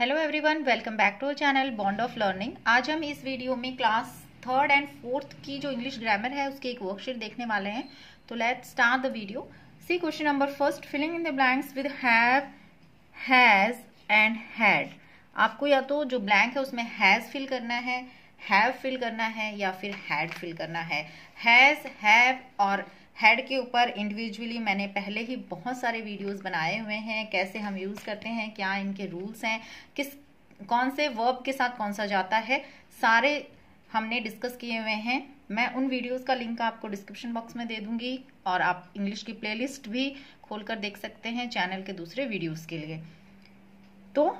Hello everyone welcome back to channel bond of learning आज हम इस वीडियो में क्लास थर्ड एंड फोर्थ की जो इंग्लिश ग्रामर है उसकी एक वर्कशीट देखने वाले हैं तो let start the video see question number first filling in the blanks with have has and had आपको या तो जो ब्लैंक है उसमें हैज़ फिल करना है हैव फिल करना है या फिर हैड फिल करना है हैज़ हैव और हेड के ऊपर इंडिविजुअली मैंने पहले ही बहुत सारे वीडियोस बनाए हुए हैं कैसे हम यूज़ करते हैं क्या इनके रूल्स हैं किस कौन से वर्ब के साथ कौन सा जाता है सारे हमने डिस्कस किए हुए हैं मैं उन वीडियोस का लिंक आपको डिस्क्रिप्शन बॉक्स में दे दूंगी और आप इंग्लिश की प्ले भी खोल देख सकते हैं चैनल के दूसरे वीडियोज़ के लिए तो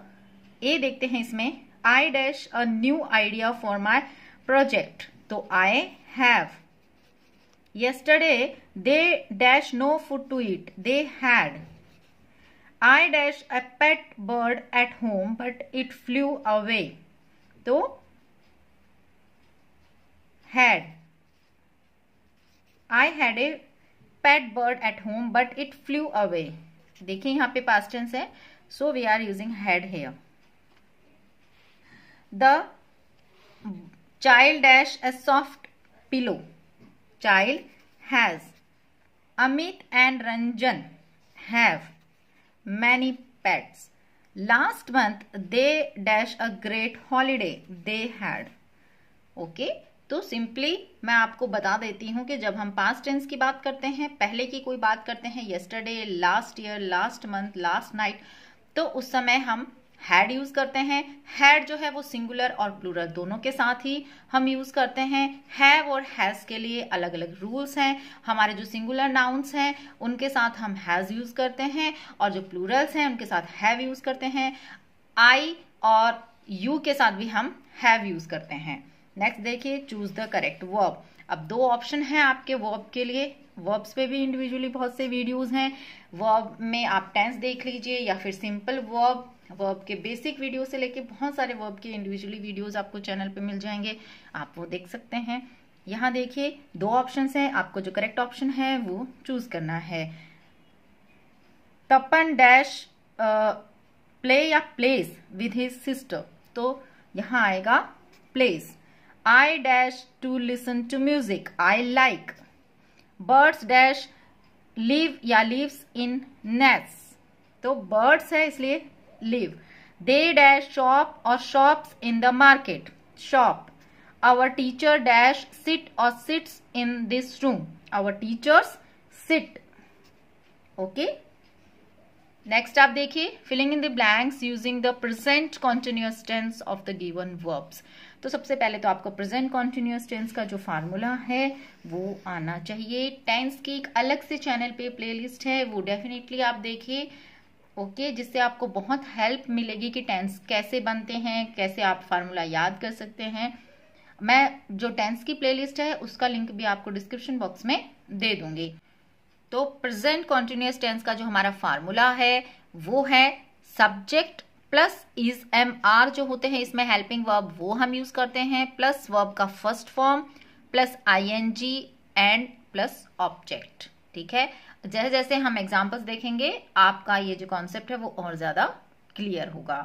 ये देखते हैं इसमें I dash a new idea for my project तो I have yesterday they dash no food to eat they had i dash a pet bird at home but it flew away to had i had a pet bird at home but it flew away देखिए यहाँ पे past tense है so we are using had here the child dash a soft pillow child has. Amit and Ranjan have many pets. Last month they dash a great holiday they had. Okay. तो simply मैं आपको बता देती हूँ कि जब हम past tense की बात करते हैं पहले की कोई बात करते हैं yesterday last year last month last night तो उस समय हम हैड यूज करते हैं हैड जो है वो सिंगुलर और प्लूरल दोनों के साथ ही हम यूज करते हैं हैव और हैज के लिए अलग अलग रूल्स हैं हमारे जो सिंगुलर नाउन्स हैं उनके साथ हम हैज यूज करते हैं और जो प्लूरल्स हैं उनके साथ हैव यूज करते हैं आई और यू के साथ भी हम हैव यूज करते हैं नेक्स्ट देखिए चूज द करेक्ट वर्ब अब दो ऑप्शन है आपके वर्ब के लिए वर्ब्स पे भी इंडिविजुअली बहुत से वीडियोस हैं वर्ब में आप टेंस देख लीजिए या फिर सिंपल वर्ब वर्ब के बेसिक वीडियो से लेके बहुत सारे वर्ब के इंडिविजुअली वीडियोस आपको चैनल पे मिल जाएंगे आप वो देख सकते हैं यहाँ देखिए दो ऑप्शन हैं आपको जो करेक्ट ऑप्शन है वो चूज करना है तपन डैश प्ले या प्लेस विद हिज सिस्टर तो यहाँ आएगा plays I dash to listen to music I like birds dash live या लिव्स इन नेट्स तो बर्ड्स है इसलिए लिव दे डैश शॉप और shops in the market shop our teacher dash sit और sits in this room our teachers sit okay next आप देखिए filling in the blanks using the present continuous tense of the given verbs तो सबसे पहले तो आपको present continuous tense का जो फार्मूला है वो आना चाहिए टेंस की एक अलग से चैनल पे प्लेलिस्ट है वो डेफिनेटली आप देखिए ओके okay, जिससे आपको बहुत हेल्प मिलेगी कि टेंस कैसे बनते हैं कैसे आप फार्मूला याद कर सकते हैं मैं जो टेंस की प्लेलिस्ट है उसका लिंक भी आपको डिस्क्रिप्शन बॉक्स में दे दूंगी तो प्रेजेंट कॉन्टिन्यूस टेंस का जो हमारा फार्मूला है वो है subject plus is am are जो होते हैं इसमें हेल्पिंग वर्ब वो हम यूज करते हैं प्लस वर्ब का first form plus I N G and plus object ठीक है जैसे जैसे हम एग्जाम्पल्स देखेंगे आपका ये जो कॉन्सेप्ट है वो और ज्यादा क्लियर होगा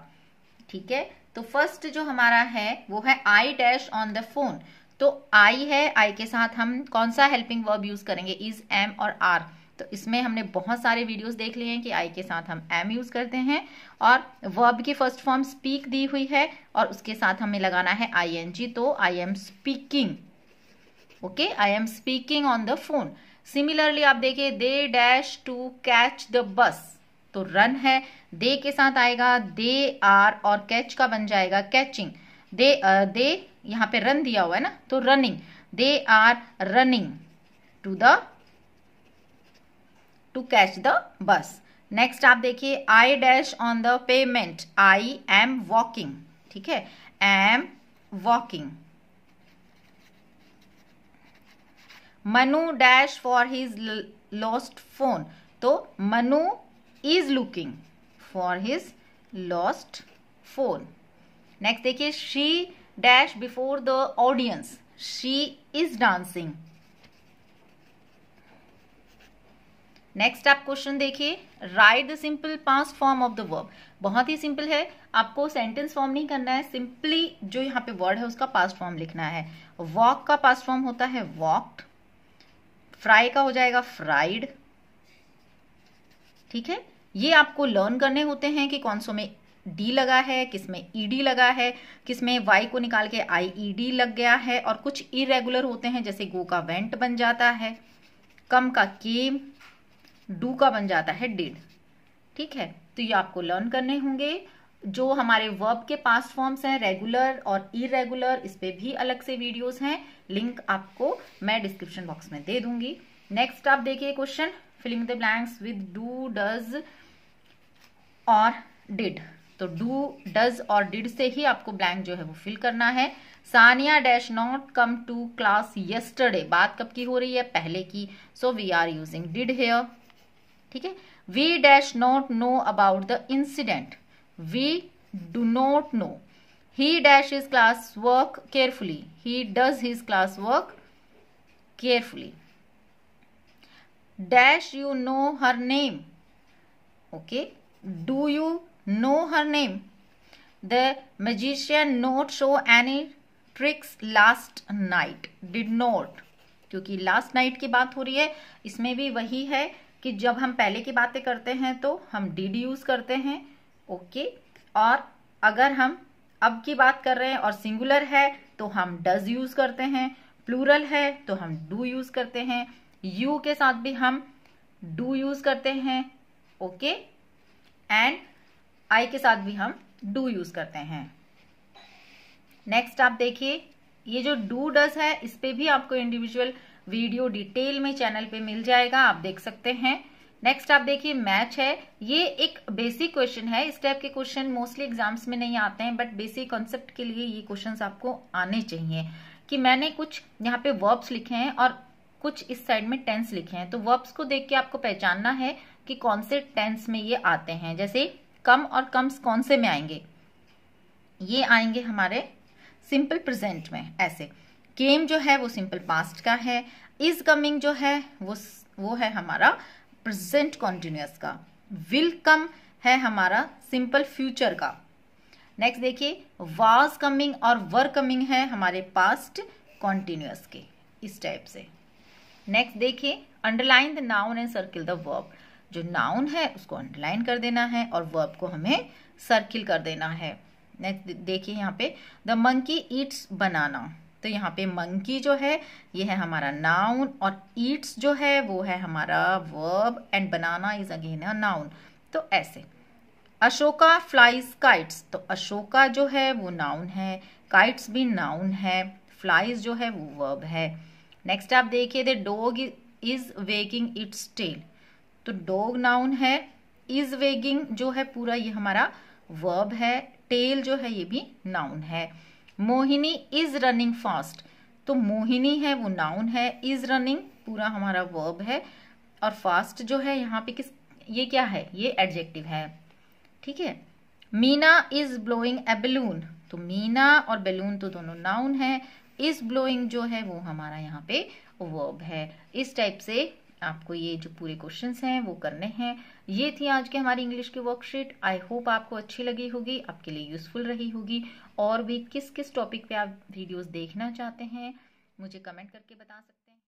ठीक है तो फर्स्ट जो हमारा है वो है I dash on the phone तो आई है आई के साथ हम कौन सा हेल्पिंग वर्ब यूज करेंगे इज एम और आर तो इसमें हमने बहुत सारे वीडियोस देख लिए हैं कि आई के साथ हम एम यूज़ करते हैं और वर्ब की फर्स्ट फॉर्म स्पीक दी हुई है और उसके साथ हमें लगाना है आई एन जी तो I am speaking okay I am speaking on the phone similarly आप देखिए they dash to catch the bus तो रन है दे के साथ आएगा दे आर और कैच का बन जाएगा कैचिंग दे दे यहाँ पे रन दिया हुआ है ना तो running they are running to the to catch the bus next आप देखिए I dash on the pavement I am walking ठीक है am walking Manu dash for his lost phone तो Manu is looking for his lost phone next देखिए she dash before the audience she is dancing next आप question देखिए write the simple past form of the verb बहुत ही simple है आपको sentence form नहीं करना है सिंपली जो यहाँ पे वर्ड है उसका पास फॉर्म लिखना है वॉक का पास फॉर्म होता है वॉक्ड फ्राई का हो जाएगा फ्राइड ठीक है ये आपको लर्न करने होते हैं कि कौन सो में डी लगा है किसमें ईडी लगा है किसमें वाई को निकाल के आई ई डी लग गया है और कुछ इरेगुलर होते हैं जैसे गो का वेंट बन जाता है कम का केम डू का बन जाता है डिड ठीक है तो ये आपको लर्न करने होंगे जो हमारे वर्ब के पास फॉर्म्स हैं रेगुलर और इरेगुलर इस पर भी अलग से वीडियोस हैं लिंक आपको मैं डिस्क्रिप्शन बॉक्स में दे दूंगी नेक्स्ट आप देखिए question filling the blanks with do does और डिड तो डू डज और डिड से ही आपको ब्लैंक जो है वो फिल करना है Sania dash not come to class yesterday बात कब की हो रही है पहले की so we are using did here ठीक है we dash not know about the incident we do not know he dash is class work carefully he does his class work carefully dash you know her name okay do you know her name the magician not show any tricks last night did note क्योंकि last night की बात हो रही है इसमें भी वही है कि जब हम पहले की बातें करते हैं तो हम डिड यूज करते हैं ओके और अगर हम अब की बात कर रहे हैं और सिंगुलर है तो हम डज यूज करते हैं प्लूरल है तो हम डू यूज करते हैं यू के साथ भी हम डू यूज करते हैं ओके एंड आई के साथ भी हम डू यूज करते हैं नेक्स्ट आप देखिए ये जो डू डज है इस पे भी आपको इंडिविजुअल वीडियो डिटेल में चैनल पे मिल जाएगा आप देख सकते हैं नेक्स्ट आप देखिए मैच है ये एक बेसिक क्वेश्चन है इस टाइप के क्वेश्चन मोस्टली एग्जाम्स में नहीं आते हैं बट बेसिक कॉन्सेप्ट के लिए ये क्वेश्चंस आपको आने चाहिए कि मैंने कुछ यहाँ पे वर्ब्स लिखे हैं और कुछ इस साइड में टेंस लिखे हैं तो वर्ब्स को देख के आपको पहचानना है कि कौन से टेंस में ये आते हैं जैसे कम और कम्स कौन से में आएंगे ये आएंगे हमारे सिंपल प्रेजेंट में ऐसे केम जो है वो सिंपल पास्ट का है इज कमिंग जो है वो वो है हमारा प्रेजेंट कॉन्टिन्यूस का विल कम है हमारा सिंपल फ्यूचर का नेक्स्ट देखिए वाज कमिंग और वर कमिंग है हमारे पास्ट कॉन्टिन्यूस के इस टाइप से नेक्स्ट देखिए underline the noun and circle the verb जो नाउन है उसको अंडरलाइन कर देना है और वर्ब को हमें सर्किल कर देना है नेक्स्ट देखिए यहाँ पे द मंकी ईट्स बनाना तो यहाँ पे मंकी जो है ये है हमारा नाउन और ईट्स जो है वो है हमारा verb and banana is again a noun तो ऐसे अशोका फ्लाइज काइट्स तो अशोका जो है वो नाउन है काइट्स भी नाउन है फ्लाइज जो है वो वर्ब है नेक्स्ट आप देखिए the dog is wagging its tail तो डोग नाउन है इज वेगिंग जो है पूरा ये हमारा वर्ब है टेल जो है ये भी नाउन है मोहिनी इज रनिंग फास्ट तो मोहिनी है वो नाउन है इज रनिंग पूरा हमारा वर्ब है और फास्ट जो है यहाँ पे किस ये क्या है ये एडजेक्टिव है ठीक है Meena is blowing a balloon तो मीना और बेलून तो दोनों नाउन है इज ब्लोइंग जो है वो हमारा यहाँ पे वर्ब है इस टाइप से आपको ये जो पूरे क्वेश्चंस हैं वो करने हैं ये थी आज की हमारी इंग्लिश की वर्कशीट आई होप आपको अच्छी लगी होगी आपके लिए यूजफुल रही होगी और भी किस किस टॉपिक पे आप वीडियोस देखना चाहते हैं मुझे कमेंट करके बता सकते